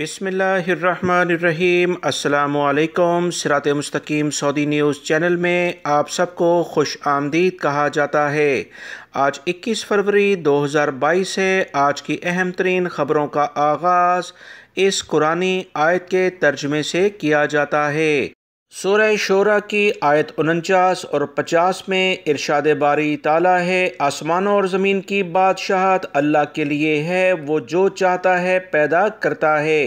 बिसमीम् अल्लाम सिरात मस्तकीम Saudi news channel में आप सबको खुश आमदीद कहा जाता है आज 21 फरवरी 2022 है आज की अहम तरीन ख़बरों का आगाज़ इस कुरानी आयत के तर्जमे से किया जाता है सूर्य शोरा की आयत उनचास और पचास में इरशाद बारी ताला है आसमानों और ज़मीन की बादशाहत अल्लाह के लिए है वो जो चाहता है पैदा करता है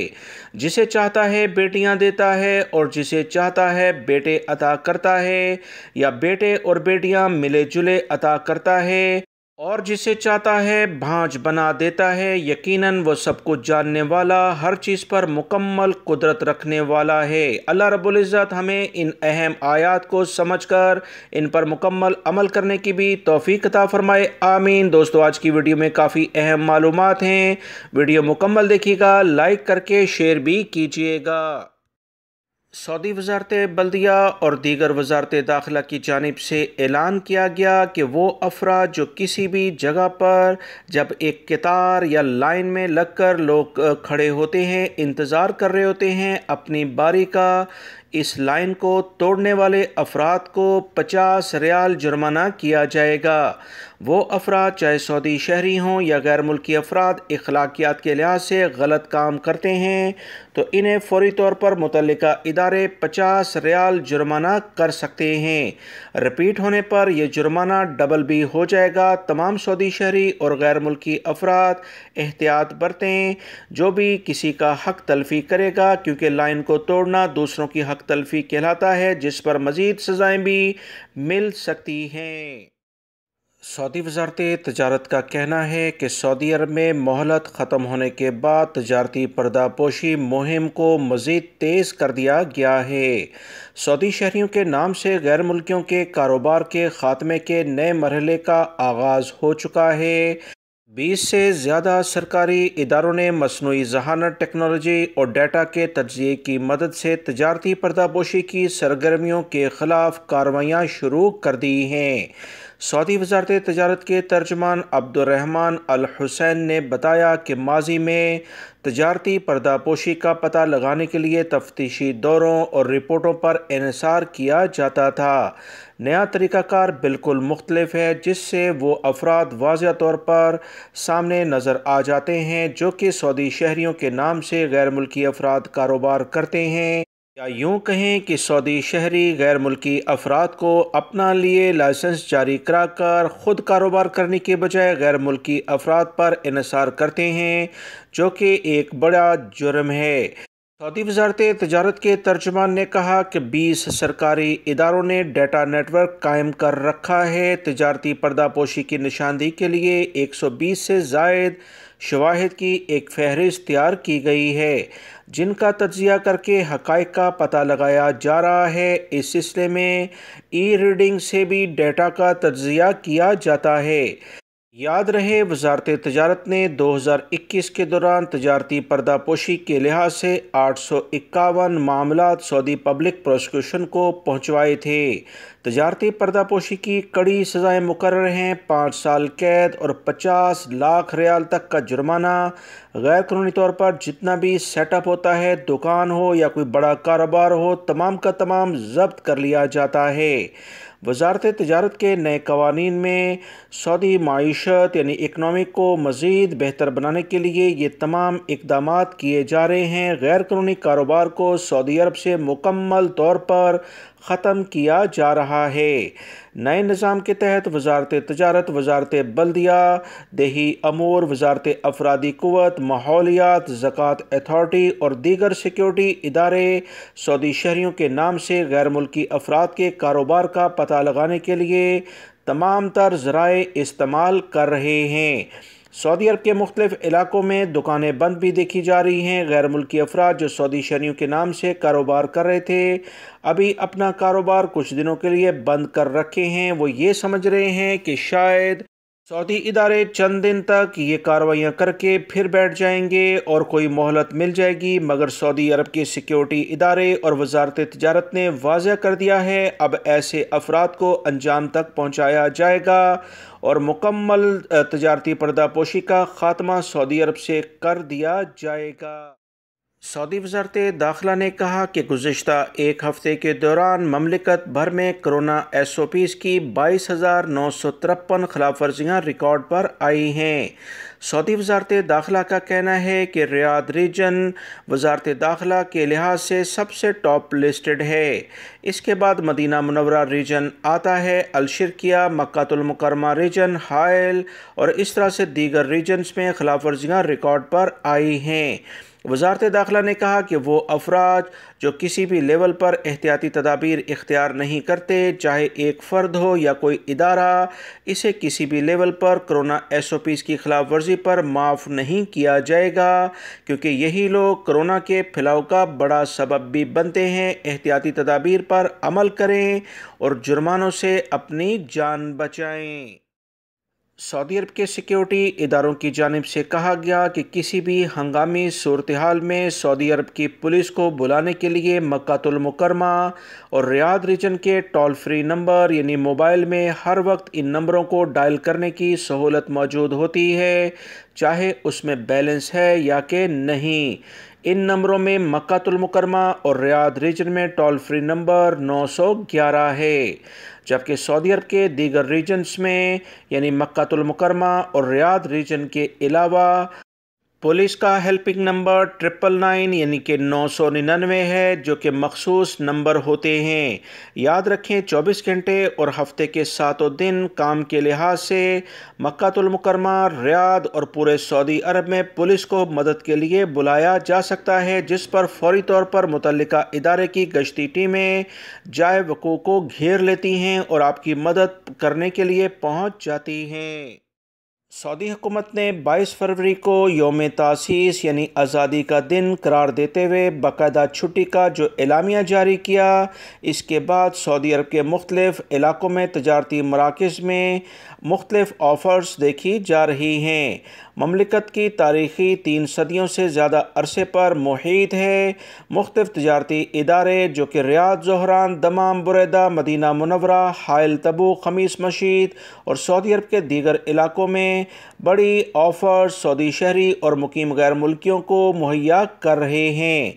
जिसे चाहता है बेटियां देता है और जिसे चाहता है बेटे अता करता है या बेटे और बेटियां मिले जुले अता करता है और जिसे चाहता है भांज बना देता है यकीनन वो सब कुछ जानने वाला हर चीज़ पर मुकम्मल कुदरत रखने वाला है अल्लाह रब्बुल इज़्ज़त हमें इन अहम आयात को समझकर इन पर मुकम्मल अमल करने की भी तोफ़ी फ़रमाए आमीन दोस्तों आज की वीडियो में काफ़ी अहम मालूम हैं वीडियो मुकम्मल देखिएगा लाइक करके शेयर भी कीजिएगा सऊदी वजारत बल्दिया और दीगर वजारत दाखिला की जानब से ऐलान किया गया कि वो अफरा जो किसी भी जगह पर जब एक कतार या लाइन में लग कर लोग खड़े होते हैं इंतज़ार कर रहे होते हैं अपनी बारी का इस लाइन को तोड़ने वाले अफराद को पचास रियाल जुर्माना किया जाएगा वो अफराद चाहे सऊदी शहरी हों या गैर मुल्की अफराद अखलाकियात के लिहाज से गलत काम करते हैं तो इन्हें फौरी तौर पर मुतल इदारे पचास रियाल जुर्माना कर सकते हैं रिपीट होने पर यह जुर्माना डबल भी हो जाएगा तमाम सऊदी शहरी और गैर मुल्की अफराद एहतियात बरतें जो भी किसी का हक तलफी करेगा क्योंकि लाइन को तोड़ना दूसरों की हक तलफी कहलाता है जिस पर मजीद सजाएं भी मिल सकती हैं सऊदी वजारत तजारत का कहना है कि सऊदी अरब में मोहलत ख़त्म होने के बाद तजारती पर्दापोशी मुहिम को मज़ीद तेज़ कर दिया गया है सऊदी शहरीों के नाम से गैर मुल्कियों के कारोबार के ख़ात्मे के नए मरहले का आगाज़ हो चुका है बीस से ज़्यादा सरकारी इदारों ने मसनू जहानत टेक्नोलॉजी और डेटा के तजिए की मदद से तजारती पर्दापोशी की सरगर्मियों के ख़िलाफ़ कार्रवाइयाँ शुरू कर दी हैं सऊदी वजारत तजारत के तर्जमान अब्दुलरहमान अल हुसैन ने बताया कि माजी में तजारती पर्दापोशी का पता लगाने के लिए तफ्तीशी दौरों और रिपोर्टों पर इसार किया जाता था नया तरीक़ाकार बिल्कुल मुख्तलफ है जिससे वो अफराद वाजह तौर पर सामने नज़र आ जाते हैं जो कि सऊदी शहरीों के नाम से गैर मुल्की अफराद कारोबार करते हैं या यूँ कहें कि सऊदी शहरी गैर मुल्की अफराद को अपना लिए लाइसेंस जारी करा कर ख़ुद कारोबार करने के बजाय गैर मुल्की अफराद पर इसार करते हैं जो कि एक बड़ा जुर्म है सऊदी वजारत तजारत के तर्जमान ने कहा कि बीस सरकारी इदारों ने डेटा नेटवर्क कायम कर रखा है तजारती पर्दापोशी की निशानदेही के लिए एक सौ बीस से जायद शवाहद की एक फहरिस्त तैयार की गई है जिनका तजिया करके हक़ का पता लगाया जा रहा है इस सिलसिले में ई रीडिंग से भी डेटा का तजिया किया जाता है याद रहे वजारत तजारत ने दो हज़ार इक्कीस के दौरान तजारती पर्दापोशी के लिहाज से आठ सौ इक्यावन मामला सऊदी पब्लिक प्रोसिक्यूशन को पहुँचवाए थे तजारती पर्दापोशी की कड़ी सज़ाएं मुकर हैं पाँच साल कैद और पचास लाख रियाल तक का जुर्माना गैर कानूनी तौर पर जितना भी सेटअप होता है दुकान हो या कोई बड़ा कारोबार हो तमाम का तमाम जब्त कर लिया जाता है वजारत तजारत के नए कवानीन में सऊदी मीशत यानी इकनॉमी को मज़ीद बेहतर बनाने के लिए ये तमाम इकदाम किए जा रहे हैं गैर कानूनी कारोबार को सऊदी अरब से मुकम्मल तौर पर ख़त्म किया जा रहा है नए निज़ाम के तहत वजारत तजारत वजारत बल्दिया दही अमूर वजारत अफरादी क़वत माहौलियात ज़क़़त अथॉरटी और दीगर सिक्योरिटी इदारे सऊदी शहरीों के नाम से गैर मुल्की अफराद के कारोबार का पता लगाने के लिए तमाम तर ज़राए इस्तेमाल कर रहे हैं सऊदी अरब के मुख्तलिफ इलाकों में दुकानें बंद भी देखी जा रही हैं गैर मुल्की अफराद जो सऊदी शहरियों के नाम से कारोबार कर रहे थे अभी अपना कारोबार कुछ दिनों के लिए बंद कर रखे हैं वो ये समझ रहे हैं कि शायद सऊदी इदारे चंद दिन तक ये कार्रवाइयाँ करके फिर बैठ जाएंगे और कोई मोहलत मिल जाएगी मगर सऊदी अरब के सिक्योरिटी इदारे और वजारत तजारत ने वाजह कर दिया है अब ऐसे अफराद को अंजाम तक पहुँचाया जाएगा और मुकम्मल तजारती पर्दापोशी का खात्मा सऊदी अरब से कर दिया जाएगा सऊदी वजारत दाखिला ने कहा कि गुज्त एक हफ्ते के दौरान ममलिकत भर में कोरोना एस ओ पीज़ की बाईस हज़ार नौ सौ तिरपन खिलाफ वर्जियाँ रिकॉर्ड पर आई हैं सऊदी वजारत दाखिला का कहना है कि रियाद रीजन वजारत दाखिला के लिहाज से सबसे टॉप लिस्टड है इसके बाद मदीना मनवरा रीजन आता है अलशरकिया मक्तुलमकरमा रीजन हायल और इस तरह से दीगर रीजन्स में खिलाफ वर्जियाँ रिकॉर्ड पर आई हैं वजारत दाखिला ने कहा कि वो अफराज जो किसी भी लेवल पर एहतियाती तदाबीर इख्तियार नहीं करते चाहे एक फ़र्द हो या कोई इदारा इसे किसी भी लेवल पर करोना एस ओ पीज़ की खिलाफ वर्जी पर माफ़ नहीं किया जाएगा क्योंकि यही लोग कोरोना के फैलाव का बड़ा सबब भी बनते हैं एहतियाती तदाबीर पर अमल करें और जुर्मानों से अपनी जान बचाएँ सऊदी अरब के सिक्योरिटी इदारों की जानब से कहा गया कि किसी भी हंगामी सूरत हाल में सऊदी अरब की पुलिस को बुलाने के लिए मक्तुलमकरमा और रियाद रीजन के टोल फ्री नंबर यानी मोबाइल में हर वक्त इन नंबरों को डायल करने की सहूलत मौजूद होती है चाहे उसमें बैलेंस है या कि नहीं इन नंबरों में मक्तुलमकरमा और रियाद रीजन में टोल फ्री नंबर 911 है जबकि सऊदी अरब के दीगर रीजन्स में यानी मक्तुलमकरमा और रियाद रीजन के अलावा पुलिस का हेल्पिंग नंबर ट्रिपल नाइन यानी कि नौ सौ निन्यानवे है जो कि मखसूस नंबर होते हैं याद रखें चौबीस घंटे और हफ्ते के सातों दिन काम के लिहाज से मक्तुलमकरमा रियाद और पूरे सऊदी अरब में पुलिस को मदद के लिए बुलाया जा सकता है जिस पर फौरी तौर पर मुतल इदारे की गश्ती टीमें जाए वकू को घेर लेती हैं और आपकी मदद करने के लिए पहुँच जाती हैं सऊदी हुकूमत ने 22 फरवरी को योम तासीस यानी आज़ादी का दिन करार देते हुए बाकायदा छुट्टी का जो एलामिया जारी किया इसके बाद सऊदी अरब के मुख्तफ इलाकों में तजारती मराकज़ में मुख्तलिफ ऑफ़र्स देखी जा रही हैं ममलिकत की तारीखी तीन सदियों से ज़्यादा अरसे पर मुहित है मुख्त तजारती इदारे जो कि Riyadh Dhahran Dammam Buraidah Medina Munawwara Hail Tabuk Khamis Mushait और सऊदी अरब के दीगर इलाकों में बड़ी ऑफ़र सऊदी शहरी और मुकीम गैर मुल्कियों को मुहैया कर रहे हैं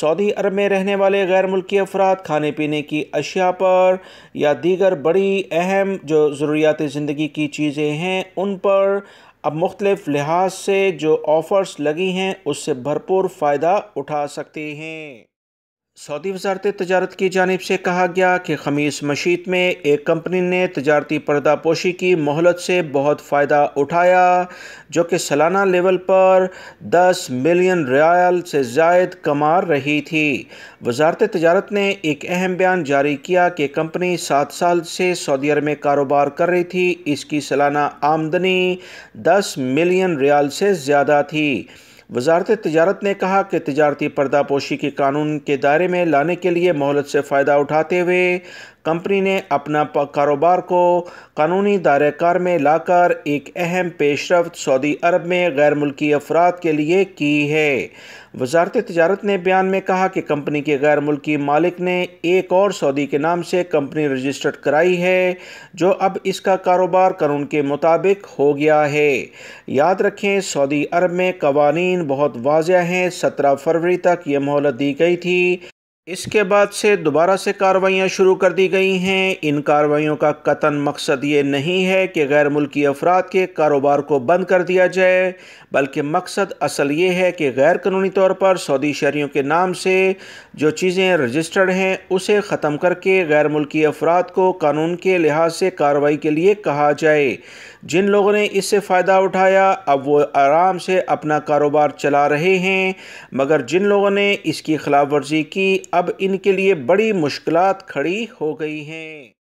सऊदी अरब में रहने वाले गैर मुल्की अफराद खाने पीने की अशिया पर या दीगर बड़ी अहम जो ज़रूरिया ज़िंदगी की चीज़ें हैं उन पर अब मुख्तलिफ़ लिहाज से जो ऑफ़र्स लगी हैं उससे भरपूर फ़ायदा उठा सकती हैं सऊदी वजारत तजारत की जानब से कहा गया कि खमीस मशीत में एक कंपनी ने तजारती पर्दापोशी की मोहलत से बहुत फ़ायदा उठाया जो कि सालाना लेवल पर 10 मिलियन रियाल से जायद कमा रही थी वजारत तजारत ने एक अहम बयान जारी किया कि कंपनी सात साल से सऊदी अरब में कारोबार कर रही थी इसकी सालाना आमदनी 10 मिलियन रियाल से ज़्यादा थी वजारत तजारत ने कहा कि तजारती पर्दापोशी के कानून के दायरे में लाने के लिए मोहलत से फ़ायदा उठाते हुए कंपनी ने अपना कारोबार को कानूनी दायरेकार में लाकर एक अहम पेशरफ सऊदी अरब में गैर मुल्की अफराद के लिए की है वजारत तजारत ने बयान में कहा कि कंपनी के गैर मुल्की मालिक ने एक और सऊदी के नाम से कंपनी रजिस्टर्ड कराई है जो अब इसका कारोबार कानून के मुताबिक हो गया है याद रखें सऊदी अरब में कवानीन बहुत वाजह हैं सत्रह फरवरी तक ये मोहलत दी गई थी इसके बाद से दोबारा से कार्रवाइयाँ शुरू कर दी गई हैं इन कार्रवाइयों का कतन मकसद ये नहीं है कि गैर मुल्की अफराद के कारोबार को बंद कर दिया जाए बल्कि मकसद असल ये है कि गैर कानूनी तौर पर सऊदी शहरीों के नाम से जो चीज़ें रजिस्टर्ड हैं उसे ख़त्म करके गैर मुल्की अफराद को कानून के लिहाज से कार्रवाई के लिए कहा जाए जिन लोगों ने इससे फ़ायदा उठाया अब वो आराम से अपना कारोबार चला रहे हैं मगर जिन लोगों ने इसकी खिलाफ वर्जी की अब इनके लिए बड़ी मुश्किलात खड़ी हो गई हैं